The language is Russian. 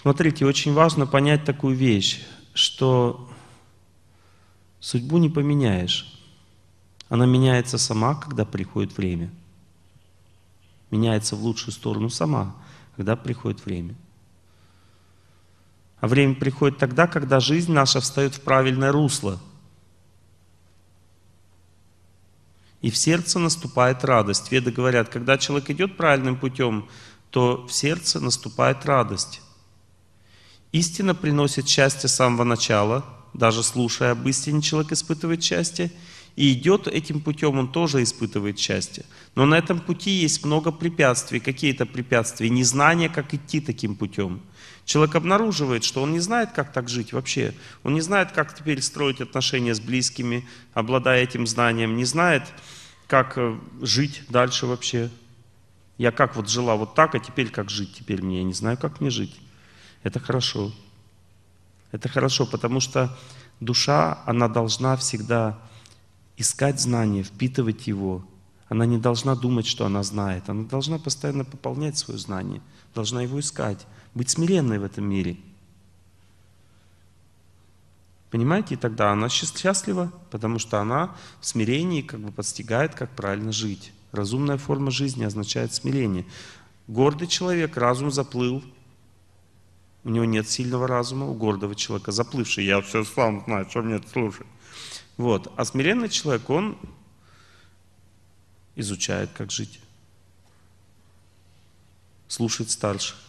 Смотрите, очень важно понять такую вещь, что судьбу не поменяешь. Она меняется сама, когда приходит время. Меняется в лучшую сторону сама, когда приходит время. А время приходит тогда, когда жизнь наша встает в правильное русло. И в сердце наступает радость. Веды говорят, когда человек идет правильным путем, то в сердце наступает радость. Истина приносит счастье с самого начала, даже слушая об истине, человек испытывает счастье, и идет этим путем, он тоже испытывает счастье. Но на этом пути есть много препятствий, какие-то препятствия, незнание, как идти таким путем. Человек обнаруживает, что он не знает, как так жить вообще. Он не знает, как теперь строить отношения с близкими, обладая этим знанием, не знает, как э, жить дальше вообще. Я как вот жила вот так, а теперь как жить? Теперь мне, я не знаю, как мне жить. Это хорошо. Это хорошо, потому что душа, она должна всегда искать знание, впитывать его. Она не должна думать, что она знает. Она должна постоянно пополнять свое знание, должна его искать, быть смиренной в этом мире. Понимаете, и тогда она счастлива, потому что она в смирении как бы подстигает, как правильно жить. Разумная форма жизни означает смирение. Гордый человек, разум заплыл, у него нет сильного разума, у гордого человека, заплывший, я все сам знаю, что мне слушать. Вот. А смиренный человек, он изучает, как жить, слушает старших,